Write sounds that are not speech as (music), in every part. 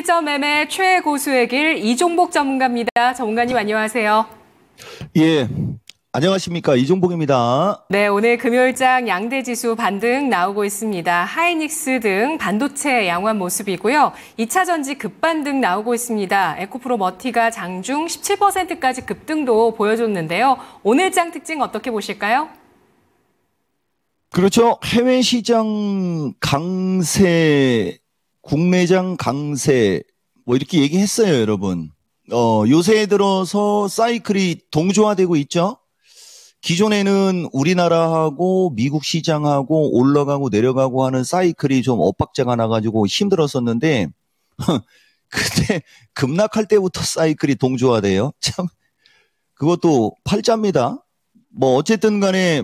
실전 매매 최고수의 길 이종복 전문가입니다. 전문가님 안녕하세요. 예. 안녕하십니까 이종복입니다. 네 오늘 금요일장 양대 지수 반등 나오고 있습니다. 하이닉스 등 반도체 양호한 모습이고요. 2차 전지 급반등 나오고 있습니다. 에코프로 머티가 장중 17%까지 급등도 보여줬는데요. 오늘장 특징 어떻게 보실까요? 그렇죠. 해외 시장 강세 국내장 강세 뭐 이렇게 얘기했어요, 여러분. 어, 요새 들어서 사이클이 동조화되고 있죠. 기존에는 우리나라하고 미국 시장하고 올라가고 내려가고 하는 사이클이 좀 엇박자가 나가지고 힘들었었는데 (laughs) 그때 급락할 때부터 사이클이 동조화돼요. (laughs) 참 그것도 팔자입니다. 뭐 어쨌든 간에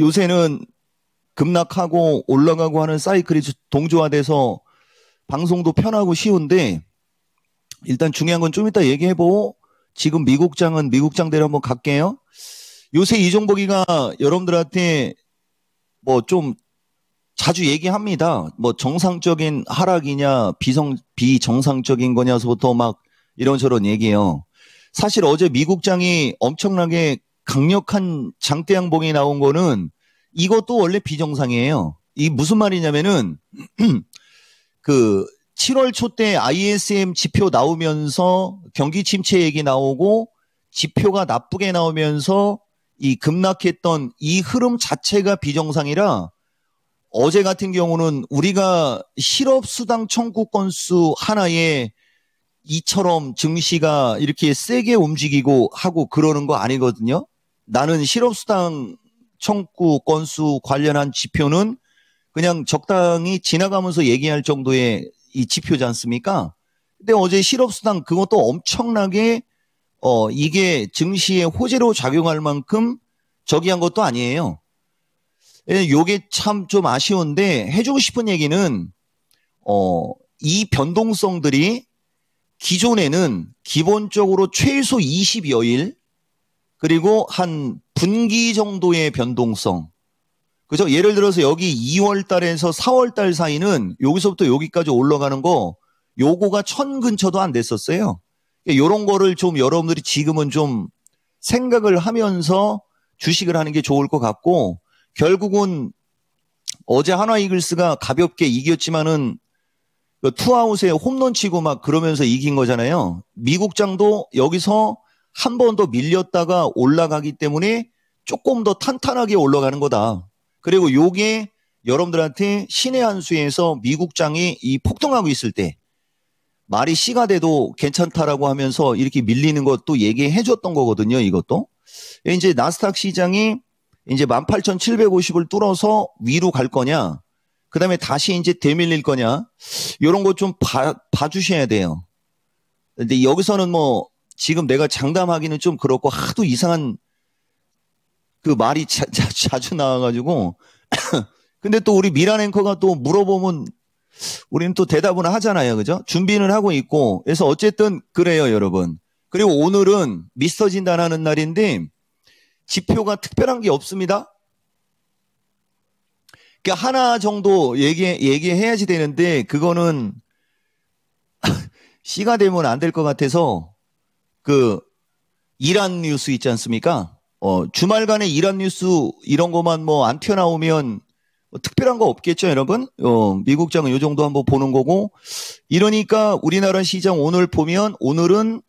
요새는 급락하고 올라가고 하는 사이클이 동조화돼서 방송도 편하고 쉬운데 일단 중요한 건 좀 이따 얘기해보고 지금 미국장은 미국장대로 한번 갈게요. 요새 이종복이가 여러분들한테 뭐 좀 자주 얘기합니다. 뭐 정상적인 하락이냐 비성 비정상적인 거냐서부터 막 이런저런 얘기해요. 사실 어제 미국장이 엄청나게 강력한 장대 양봉이 나온 거는 이것도 원래 비정상이에요. 이 무슨 말이냐면은 (clears throat) 그 7월 초 때 ISM 지표 나오면서 경기 침체 얘기 나오고 지표가 나쁘게 나오면서 이 급락했던 이 흐름 자체가 비정상이라 어제 같은 경우는 우리가 실업수당 청구 건수 하나에 이처럼 증시가 이렇게 세게 움직이고 하고 그러는 거 아니거든요. 나는 실업수당 청구 건수 관련한 지표는 그냥 적당히 지나가면서 얘기할 정도의 이 지표지 않습니까? 근데 어제 실업수당 그것도 엄청나게 어 이게 증시의 호재로 작용할 만큼 저기한 것도 아니에요. 예, 요게 참 좀 아쉬운데 해주고 싶은 얘기는 어 이 변동성들이 기존에는 기본적으로 최소 20여일 그리고 한 분기 정도의 변동성 그죠? 예를 들어서 여기 2월 달에서 4월 달 사이는 여기서부터 여기까지 올라가는 거 요거가 천 근처도 안 됐었어요. 그러니까 요런 거를 좀 여러분들이 지금은 좀 생각을 하면서 주식을 하는 게 좋을 것 같고 결국은 어제 하나 이글스가 가볍게 이겼지만은 그 투아웃에 홈런 치고 막 그러면서 이긴 거잖아요. 미국장도 여기서 한 번 더 밀렸다가 올라가기 때문에 조금 더 탄탄하게 올라가는 거다. 그리고 요게 여러분들한테 신의 한 수에서 미국장이 이 폭등하고 있을 때 말이 씨가 돼도 괜찮다라고 하면서 이렇게 밀리는 것도 얘기해 줬던 거거든요. 이것도. 이제 나스닥 시장이 이제 18,750을 뚫어서 위로 갈 거냐. 그 다음에 다시 이제 대밀릴 거냐. 요런 것좀 봐주셔야 돼요. 근데 여기서는 뭐 지금 내가 장담하기는 좀 그렇고 하도 이상한 그 말이 자, 자주 나와가지고 (coughs) 근데 또 우리 미란 앵커가 또 물어보면 우리는 또 대답은 하잖아요. 그죠? 준비는 하고 있고. 그래서 어쨌든 그래요, 여러분. 그리고 오늘은 미스터 진단하는 날인데 지표가 특별한 게 없습니다. 그러니까 하나 정도 얘기 얘기해야지 되는데 그거는 시가 (coughs) 되면 안 될 것 같아서 그 이란 뉴스 있지 않습니까? 어, 주말간에 이란 뉴스 이런 것만 뭐 안 튀어나오면 뭐 특별한 거 없겠죠, 여러분? 어, 미국장은 요 정도 한번 보는 거고. 이러니까 우리나라 시장 오늘 보면 오늘은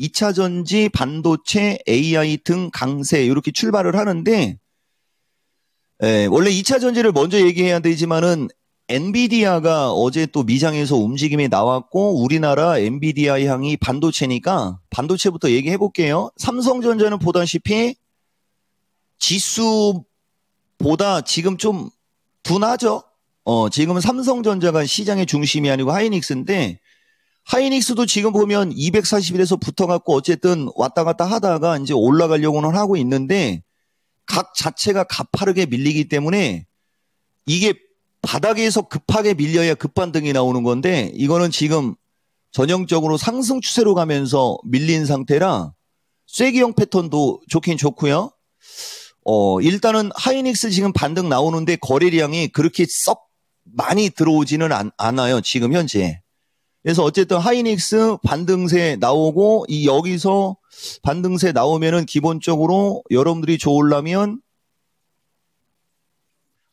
2차 전지, 반도체, AI 등 강세 이렇게 출발을 하는데 에, 예, 원래 2차 전지를 먼저 얘기해야 되지만은 엔비디아가 어제 또 미장에서 움직임이 나왔고 우리나라 엔비디아 향이 반도체니까 반도체부터 얘기해 볼게요. 삼성전자는 보다시피 지수보다 지금 좀 둔하죠. 어, 지금은 삼성전자가 시장의 중심이 아니고 하이닉스인데 하이닉스도 지금 보면 241에서 붙어갖고 어쨌든 왔다 갔다 하다가 이제 올라가려고는 하고 있는데 각 자체가 가파르게 밀리기 때문에 이게 바닥에서 급하게 밀려야 급반등이 나오는 건데 이거는 지금 전형적으로 상승 추세로 가면서 밀린 상태라 쐐기형 패턴도 좋긴 좋고요. 어, 일단은 하이닉스 지금 반등 나오는데 거래량이 그렇게 썩 많이 들어오지는 않, 아요 지금 현재. 그래서 어쨌든 하이닉스 반등세 나오고 이 여기서 반등세 나오면은 기본적으로 여러분들이 좋으려면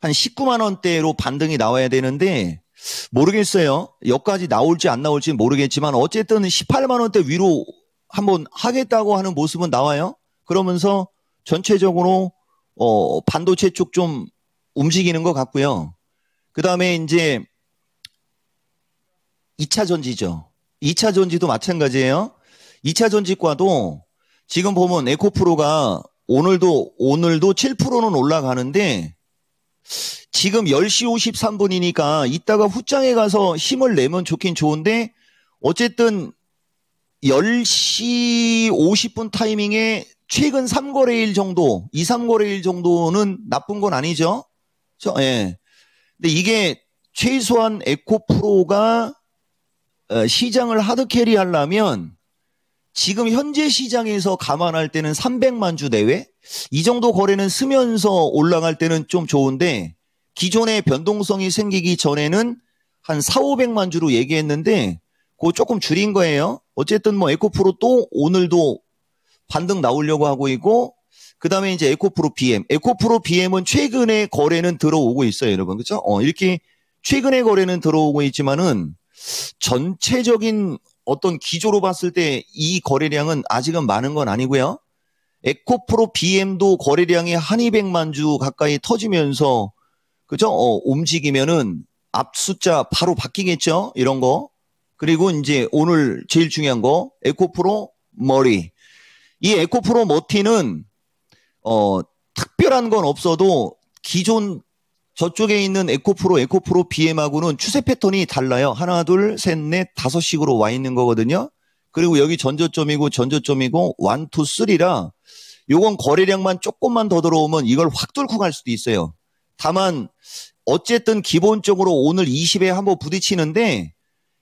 한 19만 원대로 반등이 나와야 되는데 모르겠어요. 여기까지 나올지 안 나올지 모르겠지만 어쨌든 18만 원대 위로 한번 하겠다고 하는 모습은 나와요. 그러면서 전체적으로 어, 반도체 쪽 좀 움직이는 것 같고요. 그 다음에 이제 2차 전지죠. 2차 전지도 마찬가지예요. 2차 전지과도 지금 보면 에코프로가 오늘도 오늘도 7%는 올라가는데 지금 10시 53분이니까 이따가 후장에 가서 힘을 내면 좋긴 좋은데 어쨌든 10시 50분 타이밍에 최근 3거래일 정도, 2, 3거래일 정도는 나쁜 건 아니죠. 저, 예. 근데 이게 최소한 에코 프로가 어, 시장을 하드 캐리 하려면 지금 현재 시장에서 감안할 때는 300만 주 내외? 이 정도 거래는 쓰면서 올라갈 때는 좀 좋은데 기존의 변동성이 생기기 전에는 한 4, 500만 주로 얘기했는데 그거 조금 줄인 거예요. 어쨌든 뭐 에코프로 또 오늘도 반등 나오려고 하고 있고 그다음에 이제 에코프로 BM. 에코프로 BM은 최근에 거래는 들어오고 있어요, 여러분. 그렇죠? 어, 이렇게 최근에 거래는 들어오고 있지만은 전체적인 어떤 기조로 봤을 때 이 거래량은 아직은 많은 건 아니고요. 에코프로 BM도 거래량이 한 200만 주 가까이 터지면서 그죠? 어, 움직이면은 앞 숫자 바로 바뀌겠죠? 이런 거. 그리고 이제 오늘 제일 중요한 거 에코프로 머리 이 에코프로 머티는 어, 특별한 건 없어도 기존 저쪽에 있는 에코프로, 에코프로 BM하고는 추세 패턴이 달라요. 하나, 둘, 셋, 넷, 다섯식으로 와 있는 거거든요. 그리고 여기 전조점이고전조점이고 1, 2, 쓰리라 요건 거래량만 조금만 더 들어오면 이걸 확 뚫고 갈 수도 있어요. 다만 어쨌든 기본적으로 오늘 20에 한번 부딪히는데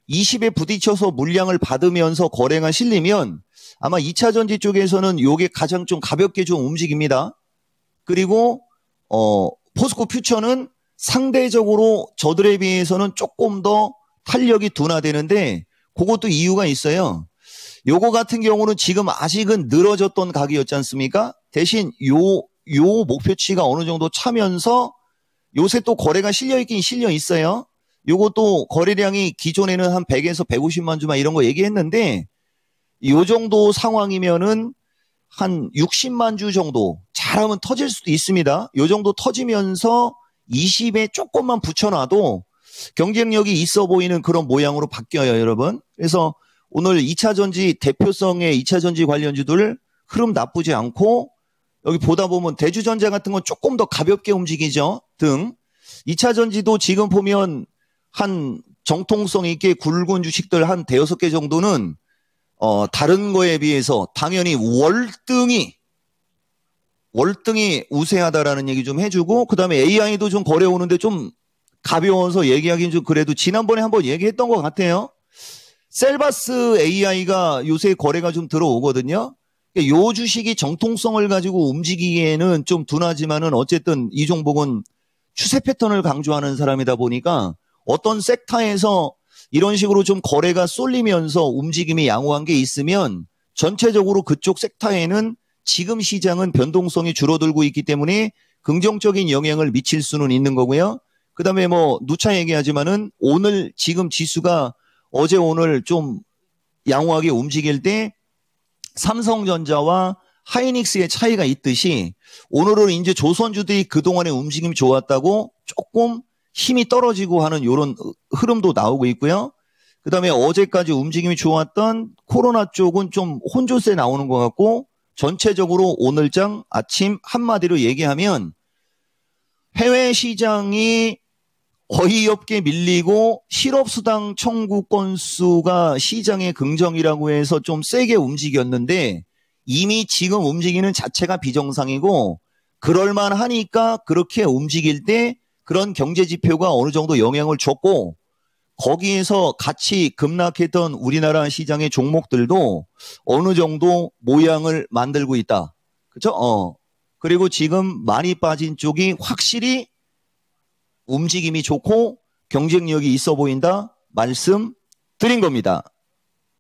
20에 부딪혀서 물량을 받으면서 거래가 실리면 아마 2차 전지 쪽에서는 요게 가장 좀 가볍게 좀 움직입니다. 그리고 어 포스코 퓨처는 상대적으로 저들에 비해서는 조금 더 탄력이 둔화되는데 그것도 이유가 있어요. 요거 같은 경우는 지금 아직은 늘어졌던 가격이었지 않습니까? 대신 요, 요 목표치가 어느 정도 차면서 요새 또 거래가 실려있긴 실려있어요. 요것도 거래량이 기존에는 한 100에서 150만 주만 이런 거 얘기했는데 이 정도 상황이면은 한 60만 주 정도 잘하면 터질 수도 있습니다. 이 정도 터지면서 20에 조금만 붙여놔도 경쟁력이 있어 보이는 그런 모양으로 바뀌어요, 여러분. 그래서 오늘 2차 전지 대표성의 2차 전지 관련주들 흐름 나쁘지 않고 여기 보다 보면 대주전자 같은 건 조금 더 가볍게 움직이죠. 등 2차 전지도 지금 보면 한 정통성 있게 굵은 주식들 한 대여섯 개 정도는 어, 다른 거에 비해서 당연히 월등히 월등히 우세하다라는 얘기 좀 해주고 그다음에 AI도 좀 거래 오는데 좀 가벼워서 얘기하기는 좀 그래도 지난번에 한번 얘기했던 것 같아요. 셀바스 AI가 요새 거래가 좀 들어오거든요. 요 주식이 정통성을 가지고 움직이기에는 좀 둔하지만은 어쨌든 이종복은 추세 패턴을 강조하는 사람이다 보니까 어떤 섹터에서 이런 식으로 좀 거래가 쏠리면서 움직임이 양호한 게 있으면 전체적으로 그쪽 섹터에는 지금 시장은 변동성이 줄어들고 있기 때문에 긍정적인 영향을 미칠 수는 있는 거고요. 그 다음에 뭐 누차 얘기하지만은 오늘 지금 지수가 어제 오늘 좀 양호하게 움직일 때 삼성전자와 하이닉스의 차이가 있듯이 오늘은 이제 조선주들이 그동안의 움직임이 좋았다고 조금 힘이 떨어지고 하는 이런 흐름도 나오고 있고요. 그다음에 어제까지 움직임이 좋았던 코로나 쪽은 좀 혼조세 나오는 것 같고 전체적으로 오늘장 아침 한마디로 얘기하면 해외 시장이 어이없게 밀리고 실업수당 청구 건수가 시장의 긍정이라고 해서 좀 세게 움직였는데 이미 지금 움직이는 자체가 비정상이고 그럴만 하니까 그렇게 움직일 때 그런 경제 지표가 어느 정도 영향을 줬고 거기에서 같이 급락했던 우리나라 시장의 종목들도 어느 정도 모양을 만들고 있다. 그렇죠? 어. 그리고 지금 많이 빠진 쪽이 확실히 움직임이 좋고 경쟁력이 있어 보인다 말씀 드린 겁니다.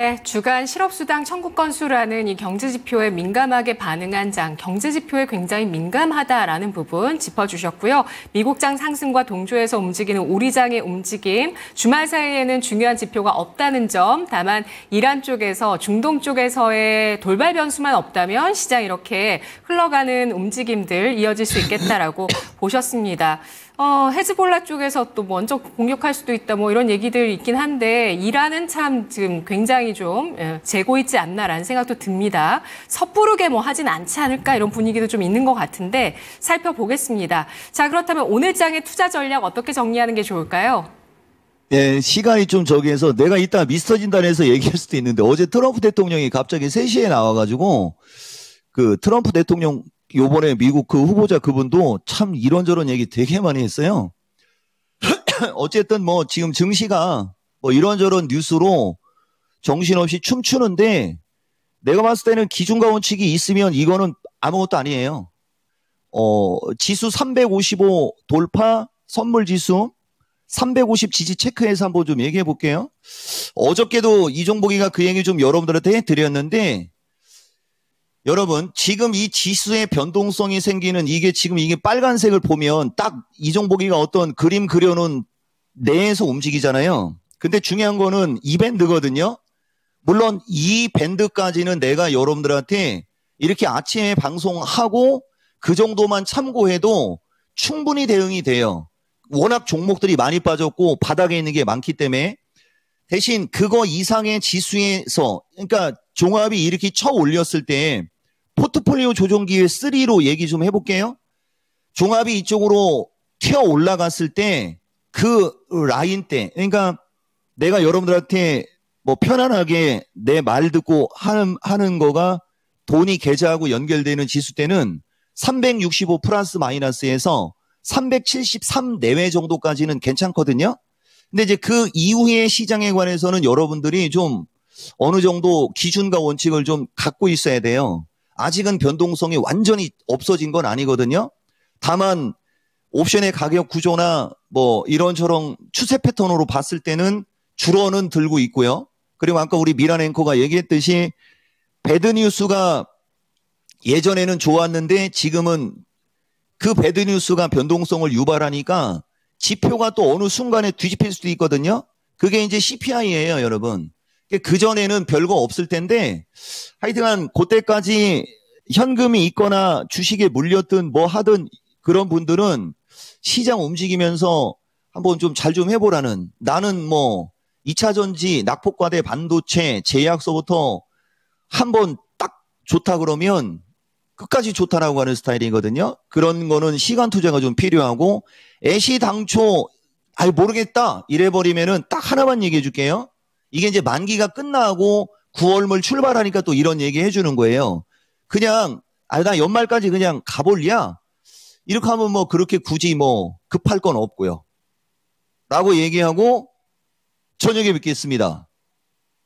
네, 주간 실업수당 청구 건수라는 이 경제지표에 민감하게 반응한 장, 경제지표에 굉장히 민감하다라는 부분 짚어주셨고요. 미국장 상승과 동조해서 움직이는 우리장의 움직임, 주말 사이에는 중요한 지표가 없다는 점, 다만 이란 쪽에서, 중동 쪽에서의 돌발 변수만 없다면 시장 이렇게 흘러가는 움직임들 이어질 수 있겠다라고 보셨습니다. 어, 헤즈볼라 쪽에서 또 먼저 공격할 수도 있다 뭐 이런 얘기들 있긴 한데 이란은 참 지금 굉장히 좀 예, 재고 있지 않나라는 생각도 듭니다. 섣부르게 뭐 하진 않지 않을까 이런 분위기도 좀 있는 것 같은데 살펴보겠습니다. 자 그렇다면 오늘 장의 투자 전략 어떻게 정리하는 게 좋을까요? 예, 시간이 좀 저기해서 내가 이따 미스터 진단에서 얘기할 수도 있는데 어제 트럼프 대통령이 갑자기 3시에 나와가지고 그 트럼프 대통령 요번에 미국 그 후보자 그분도 참 이런저런 얘기 되게 많이 했어요. (clears throat) 어쨌든 뭐 지금 증시가 뭐 이런저런 뉴스로 정신없이 춤추는데 내가 봤을 때는 기준가 원칙이 있으면 이거는 아무것도 아니에요. 어, 지수 355 돌파 선물 지수 350 지지 체크해서 한번 좀 얘기해 볼게요. 어저께도 이종복이가 그 얘기 좀 여러분들한테 드렸는데 여러분 지금 이 지수의 변동성이 생기는 이게 지금 이게 빨간색을 보면 딱 이종복이가 어떤 그림 그려놓은 내에서 움직이잖아요. 근데 중요한 거는 이 밴드거든요. 물론 이 밴드까지는 내가 여러분들한테 이렇게 아침에 방송하고 그 정도만 참고해도 충분히 대응이 돼요. 워낙 종목들이 많이 빠졌고 바닥에 있는 게 많기 때문에 대신 그거 이상의 지수에서 그러니까 종합이 이렇게 쳐 올렸을 때 포트폴리오 조정 기회 3로 얘기 좀 해볼게요. 종합이 이쪽으로 튀어 올라갔을 때 그 라인 때, 그러니까 내가 여러분들한테 뭐 편안하게 내 말 듣고 하는, 하는 거가 돈이 계좌하고 연결되는 지수 때는 365 플러스 마이너스에서 373 내외 정도까지는 괜찮거든요. 근데 이제 그 이후의 시장에 관해서는 여러분들이 좀 어느 정도 기준과 원칙을 좀 갖고 있어야 돼요. 아직은 변동성이 완전히 없어진 건 아니거든요. 다만 옵션의 가격 구조나 뭐 이런저런 추세 패턴으로 봤을 때는 줄어는 들고 있고요. 그리고 아까 우리 미란 앵커가 얘기했듯이 배드뉴스가 예전에는 좋았는데 지금은 그 배드뉴스가 변동성을 유발하니까 지표가 또 어느 순간에 뒤집힐 수도 있거든요. 그게 이제 CPI예요, 여러분. 그, 그전에는 별거 없을 텐데 하여튼간 그때까지 현금이 있거나 주식에 물렸든 뭐 하든 그런 분들은 시장 움직이면서 한번 좀 잘좀 좀 해보라는 나는 뭐 2차전지, 낙폭과대, 반도체, 제약서부터 한번 딱 좋다 그러면 끝까지 좋다라고 하는 스타일이거든요. 그런 거는 시간 투자가 좀 필요하고 애시당초 아예 모르겠다 이래버리면은 딱 하나만 얘기해 줄게요. 이게 이제 만기가 끝나고 9월물 출발하니까 또 이런 얘기 해주는 거예요. 그냥 아나 연말까지 그냥 가볼랴 이렇게 하면 뭐 그렇게 굳이 뭐 급할 건 없고요. 라고 얘기하고 저녁에 뵙겠습니다.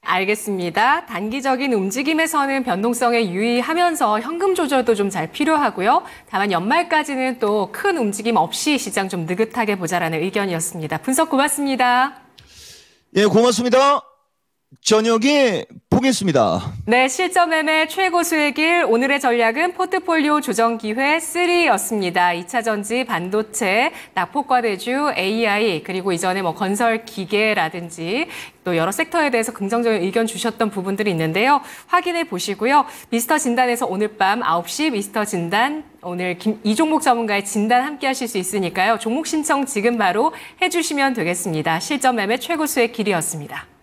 알겠습니다. 단기적인 움직임에서는 변동성에 유의하면서 현금 조절도 좀 잘 필요하고요. 다만 연말까지는 또 큰 움직임 없이 시장 좀 느긋하게 보자라는 의견이었습니다. 분석 고맙습니다. 예, 고맙습니다. 저녁에 보겠습니다. 네, 실전 매매 최고 수익일 오늘의 전략은 포트폴리오 조정 기회 3였습니다. 2차 전지, 반도체, 낙폭과대주, AI 그리고 이전에 뭐 건설 기계라든지 또 여러 섹터에 대해서 긍정적인 의견 주셨던 부분들이 있는데요. 확인해 보시고요. 미스터 진단에서 오늘 밤 9시 미스터 진단 오늘 김, 이종목 전문가의 진단 함께 하실 수 있으니까요. 종목 신청 지금 바로 해주시면 되겠습니다. 실전 매매 최고 수의 길이었습니다.